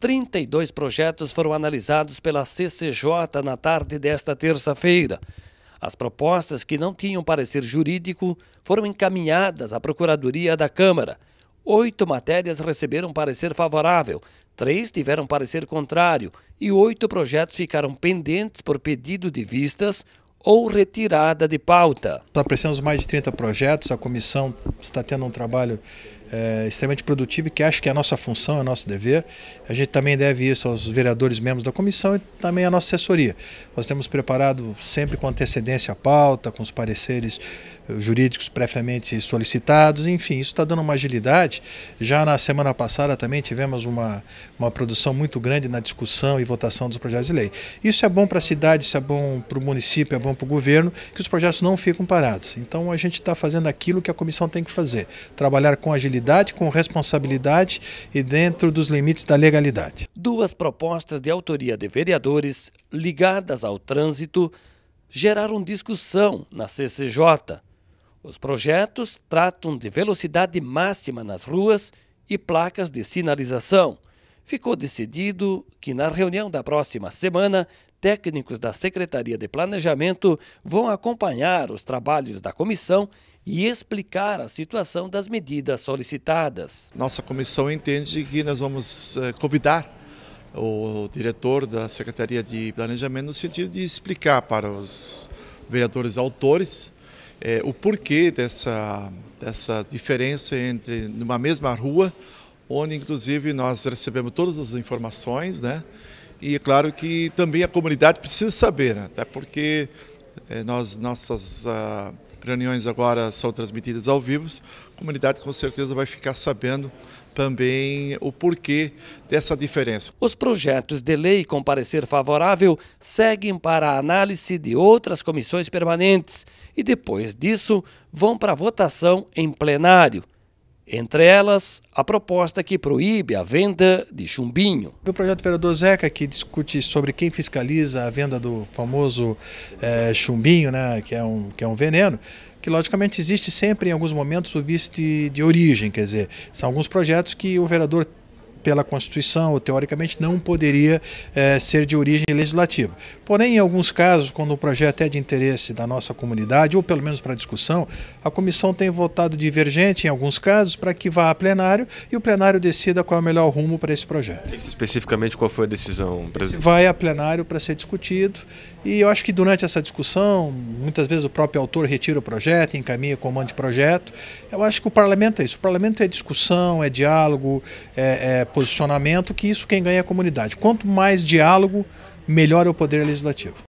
32 projetos foram analisados pela CCJ na tarde desta terça-feira. As propostas que não tinham parecer jurídico foram encaminhadas à Procuradoria da Câmara. Oito matérias receberam parecer favorável, três tiveram parecer contrário e oito projetos ficaram pendentes por pedido de vistas ou retirada de pauta. Nós tá apreciamos mais de 30 projetos, a comissão está tendo um trabalho é, extremamente produtivo e que acho que é a nossa função, é o nosso dever. A gente também deve isso aos vereadores membros da comissão e também à nossa assessoria. Nós temos preparado sempre com antecedência a pauta, com os pareceres eh, jurídicos previamente solicitados, enfim, isso está dando uma agilidade. Já na semana passada também tivemos uma, uma produção muito grande na discussão e votação dos projetos de lei. Isso é bom para a cidade, isso é bom para o município, é bom vão para o governo, que os projetos não ficam parados. Então a gente está fazendo aquilo que a comissão tem que fazer: trabalhar com agilidade, com responsabilidade e dentro dos limites da legalidade. Duas propostas de autoria de vereadores ligadas ao trânsito geraram discussão na CCJ. Os projetos tratam de velocidade máxima nas ruas e placas de sinalização. Ficou decidido que na reunião da próxima semana técnicos da Secretaria de Planejamento vão acompanhar os trabalhos da comissão e explicar a situação das medidas solicitadas. Nossa comissão entende que nós vamos eh, convidar o diretor da Secretaria de Planejamento no sentido de explicar para os vereadores autores eh, o porquê dessa, dessa diferença entre numa mesma rua, onde inclusive nós recebemos todas as informações, né? E é claro que também a comunidade precisa saber, né? até porque eh, nós, nossas uh, reuniões agora são transmitidas ao vivo, a comunidade com certeza vai ficar sabendo também o porquê dessa diferença. Os projetos de lei com parecer favorável seguem para a análise de outras comissões permanentes e depois disso vão para votação em plenário. Entre elas, a proposta que proíbe a venda de chumbinho. O projeto Vereador Zeca, que discute sobre quem fiscaliza a venda do famoso é, chumbinho, né, que, é um, que é um veneno, que logicamente existe sempre em alguns momentos o vício de, de origem, quer dizer, são alguns projetos que o vereador pela Constituição, ou teoricamente, não poderia é, ser de origem legislativa. Porém, em alguns casos, quando o projeto é de interesse da nossa comunidade, ou pelo menos para discussão, a comissão tem votado divergente em alguns casos para que vá a plenário e o plenário decida qual é o melhor rumo para esse projeto. Especificamente, qual foi a decisão, presidente? Vai a plenário para ser discutido e eu acho que durante essa discussão, muitas vezes o próprio autor retira o projeto, encaminha o comando de projeto. Eu acho que o parlamento é isso. O parlamento é discussão, é diálogo, é, é posicionamento, que isso quem ganha é a comunidade. Quanto mais diálogo, melhor é o poder legislativo.